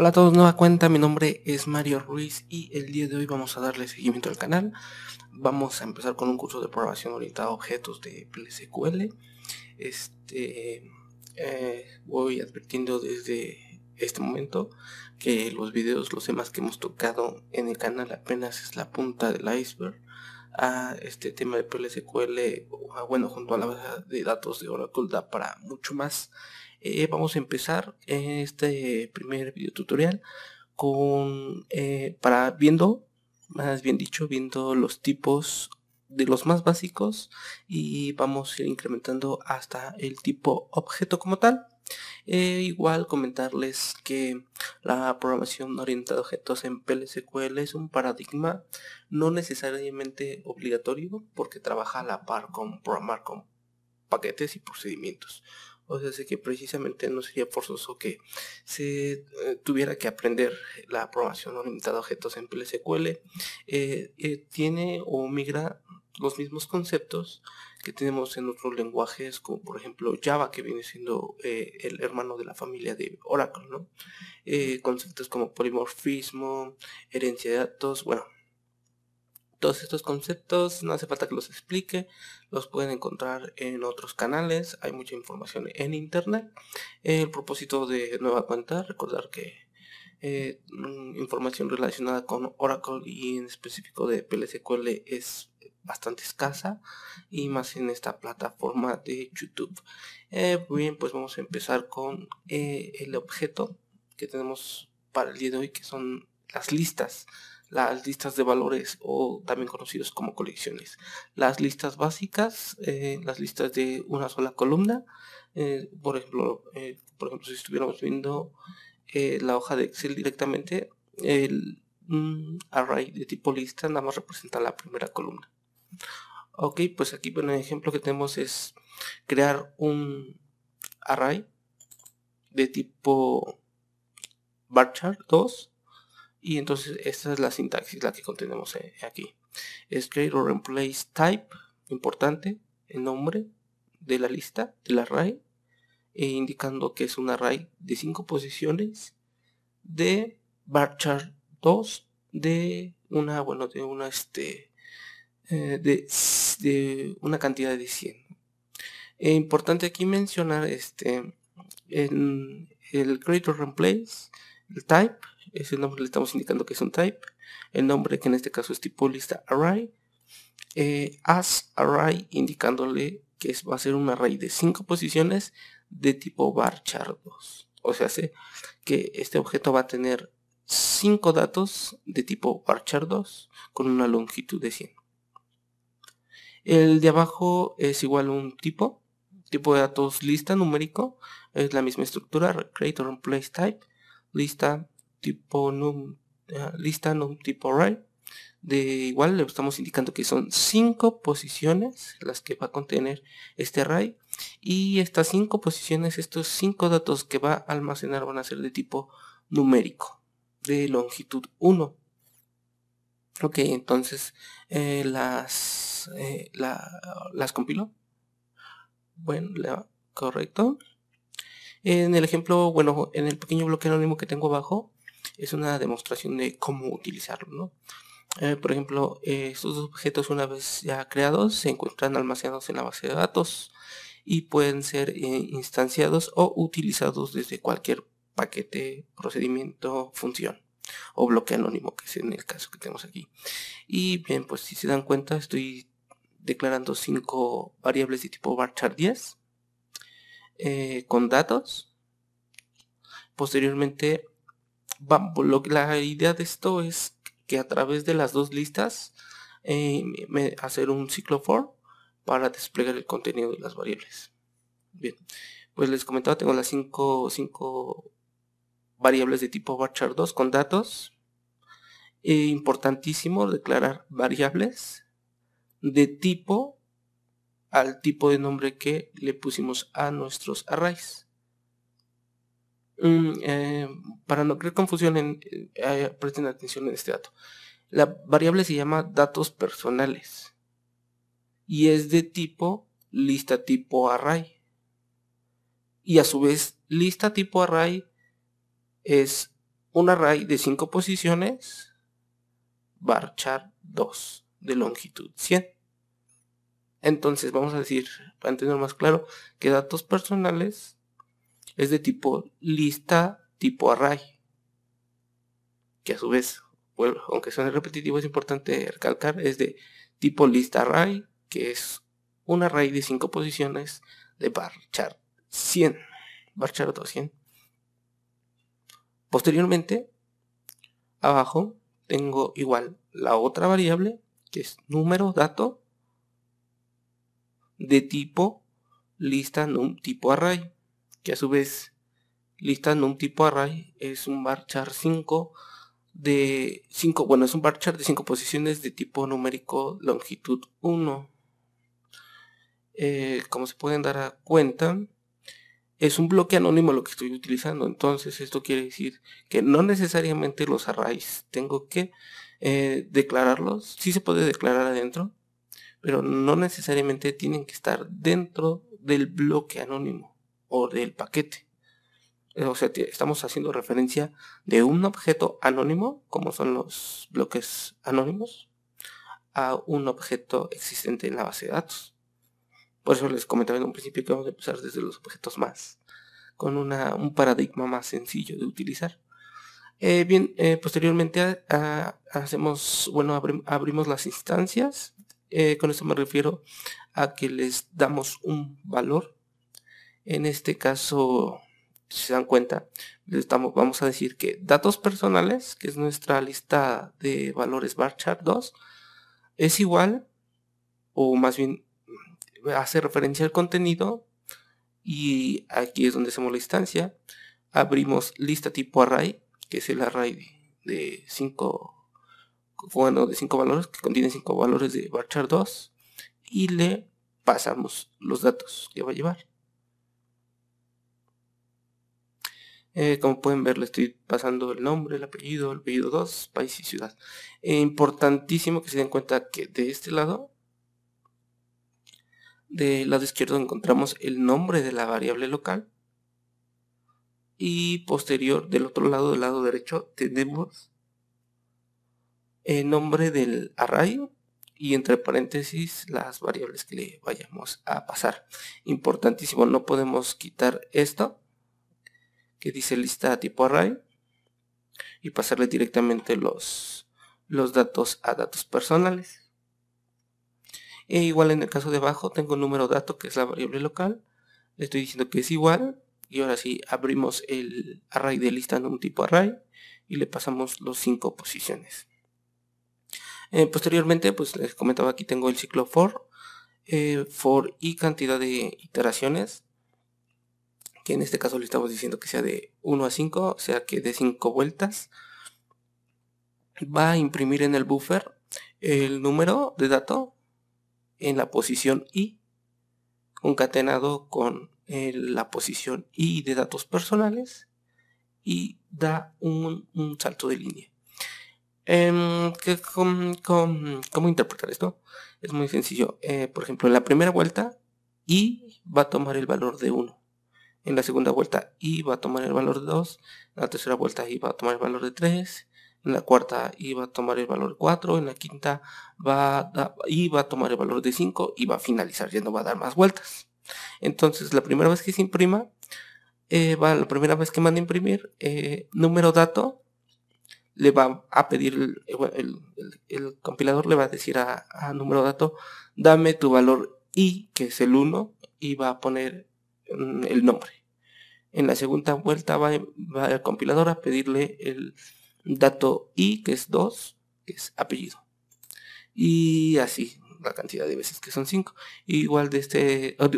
Hola a todos, nueva cuenta, mi nombre es Mario Ruiz y el día de hoy vamos a darle seguimiento al canal. Vamos a empezar con un curso de programación orientada a objetos de plsql Este, eh, voy advirtiendo desde este momento que los videos, los temas que hemos tocado en el canal apenas es la punta del iceberg a este tema de PLSQL, bueno, junto a la base de datos de Oracle da para mucho más eh, vamos a empezar este primer video tutorial con eh, para viendo, más bien dicho, viendo los tipos de los más básicos y vamos a ir incrementando hasta el tipo objeto como tal. Eh, igual comentarles que la programación orientada a objetos en PLSQL es un paradigma no necesariamente obligatorio porque trabaja a la par con programar con paquetes y procedimientos. O sea, sé que precisamente no sería forzoso que se eh, tuviera que aprender la programación orientada a objetos en PLSQL. Eh, eh, tiene o migra los mismos conceptos que tenemos en otros lenguajes, como por ejemplo Java, que viene siendo el hermano de la familia de Oracle, ¿no? conceptos como polimorfismo, herencia de datos, bueno, todos estos conceptos no hace falta que los explique, los pueden encontrar en otros canales, hay mucha información en internet. El propósito de Nueva Cuenta, recordar que eh, mm, información relacionada con Oracle y en específico de PLSQL es bastante escasa y más en esta plataforma de YouTube. Eh, bien, pues vamos a empezar con eh, el objeto que tenemos para el día de hoy que son las listas las listas de valores o también conocidos como colecciones. Las listas básicas, eh, las listas de una sola columna, eh, por, ejemplo, eh, por ejemplo, si estuviéramos viendo la hoja de Excel directamente, el array de tipo lista nada más representa la primera columna. Ok, pues aquí un el ejemplo que tenemos es crear un array de tipo bar chart 2 y entonces esta es la sintaxis, la que contenemos eh, aquí. Create or replace type, importante, el nombre de la lista, del array, e indicando que es un array de 5 posiciones de bar chart 2 de una, bueno, de una, este, eh, de, una cantidad de 100. E importante aquí mencionar este, el, el create or replace, el type, ese nombre le estamos indicando que es un type, el nombre que en este caso es tipo lista array, eh, as array indicándole que va a ser un array de 5 posiciones de tipo bar char 2. O sea, sé que este objeto va a tener 5 datos de tipo bar char 2 con una longitud de 100. El de abajo es igual a un tipo, tipo de datos lista numérico, es la misma estructura, create or replace type, lista tipo num, ah, lista num tipo array. De igual le estamos indicando que son Cinco posiciones las que va a contener este array. Y estas cinco posiciones, estos cinco datos que va a almacenar van a ser de tipo numérico, de longitud 1. Ok, entonces eh, las, eh, las compilo. Bueno, correcto. En el ejemplo, bueno, en el pequeño bloque anónimo que tengo abajo, es una demostración de cómo utilizarlo, eh, por ejemplo, eh, estos objetos una vez ya creados se encuentran almacenados en la base de datos y pueden ser eh, instanciados o utilizados desde cualquier paquete, procedimiento, función o bloque anónimo, que es en el caso que tenemos aquí. Y bien, pues si se dan cuenta, estoy declarando cinco variables de tipo varchar 10 con datos. Posteriormente la idea de esto es que a través de las dos listas eh, me, hacer un ciclo for para desplegar el contenido de las variables. Bien, pues les comentaba, tengo las cinco, cinco variables de tipo varchar 2 con datos. Eh, importantísimo declarar variables de tipo al tipo de nombre que le pusimos a nuestros arrays. Mm, eh, para no crear confusión, en, eh, eh, presten atención en este dato. La variable se llama datos personales y es de tipo lista tipo array. Y a su vez, lista tipo array es un array de 5 posiciones, varchar 2 de longitud 100. Entonces vamos a decir, para entender más claro, que datos personales es de tipo lista tipo array, que a su vez, aunque suene repetitivo, es importante recalcar, es de tipo lista array, que es un array de 5 posiciones de barchar 100, barchar 100. Posteriormente, abajo tengo igual la otra variable, que es número dato de tipo lista num tipo array que a su vez listando un tipo array es un varchar 5 de 5, bueno, es un varchar de 5 posiciones de tipo numérico longitud 1. Eh, como se pueden dar cuenta, es un bloque anónimo lo que estoy utilizando. Entonces esto quiere decir que no necesariamente los arrays tengo que eh, declararlos. Sí se puede declarar adentro, pero no necesariamente tienen que estar dentro del bloque anónimo o del paquete. Eh, o sea, estamos haciendo referencia de un objeto anónimo, como son los bloques anónimos, a un objeto existente en la base de datos. Por eso les comentaba en un principio que vamos a empezar desde los objetos más, con una, un paradigma más sencillo de utilizar. Eh, bien, eh, posteriormente hacemos, bueno, abrimos las instancias. con esto me refiero a que les damos un valor en este caso, si se dan cuenta, estamos, vamos a decir que datos personales, que es nuestra lista de valores bar 2, es igual, o más bien hace referencia al contenido, y aquí es donde hacemos la instancia. Abrimos lista tipo array, que es el array de 5 bueno, de 5 valores, que contiene 5 valores de varchar 2, y le pasamos los datos que va a llevar. Eh, como pueden ver, le estoy pasando el nombre, el apellido, el apellido 2, país y ciudad. Eh, importantísimo que se den cuenta que de este lado, del lado izquierdo encontramos el nombre de la variable local. Y posterior, del otro lado, del lado derecho, tenemos el nombre del array y entre paréntesis las variables que le vayamos a pasar. Importantísimo, no podemos quitar esto que dice lista tipo array y pasarle directamente los, los datos a datos personales. E igual en el caso de abajo tengo un número dato que es la variable local. Le estoy diciendo que es igual. Y ahora si abrimos el array de lista en un tipo array y le pasamos los cinco posiciones. Eh, posteriormente, pues les comentaba aquí tengo el ciclo for, eh, for y cantidad de iteraciones en este caso le estamos diciendo que sea de 1 a 5, o sea que de 5 vueltas, va a imprimir en el buffer el número de dato en la posición i, concatenado con eh, la posición i de datos personales y da un, salto de línea. Em, ¿cómo, interpretar esto? Es muy sencillo. Eh, por ejemplo, en la primera vuelta, i va a tomar el valor de 1 en la segunda vuelta iba va a tomar el valor de 2, en la tercera vuelta iba a tomar el valor de 3, en la cuarta iba va a tomar el valor de 4, en la quinta va va a tomar el valor de 5 y va a finalizar, ya no va a dar más vueltas. Entonces la primera vez que se imprima, eh, va, la primera vez que manda a imprimir, eh, número dato, le va a pedir, eh, el, compilador le va a decir a, número dato, dame tu valor i, que es el 1, y va a poner mm, el nombre. En la segunda vuelta va, va el compilador a pedirle el dato i, que es 2, que es apellido. Y así, la cantidad de veces que son 5. Igual de este, oh,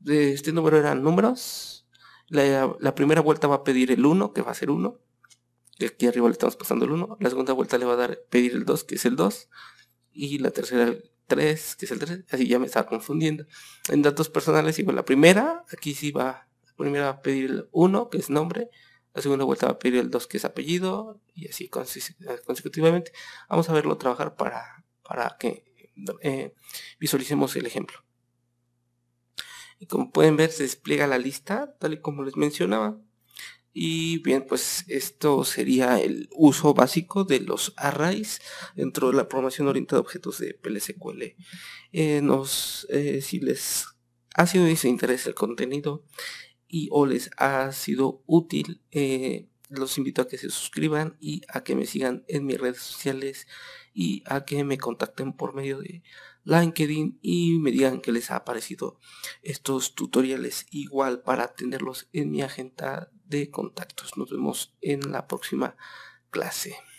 de este número eran números. La, primera vuelta va a pedir el 1, que va a ser 1. Y aquí arriba le estamos pasando el 1. La segunda vuelta le va a dar, pedir el 2, que es el 2. Y la tercera el 3, que es el 3. Así ya me estaba confundiendo. En datos personales, igual la primera, aquí sí va primera va a pedir el 1, que es nombre, la segunda vuelta va a pedir el 2, que es apellido, y así consecutivamente. Vamos a verlo trabajar para, para que eh, visualicemos el ejemplo. Y como pueden ver, se despliega la lista, tal y como les mencionaba. Y bien, pues esto sería el uso básico de los arrays dentro de la programación orientada a objetos de PLSQL. Eh, nos, eh, si les ha sido de interés el contenido, y o les ha sido útil, eh, los invito a que se suscriban y a que me sigan en mis redes sociales y a que me contacten por medio de LinkedIn y me digan que les ha parecido estos tutoriales igual para tenerlos en mi agenda de contactos. Nos vemos en la próxima clase.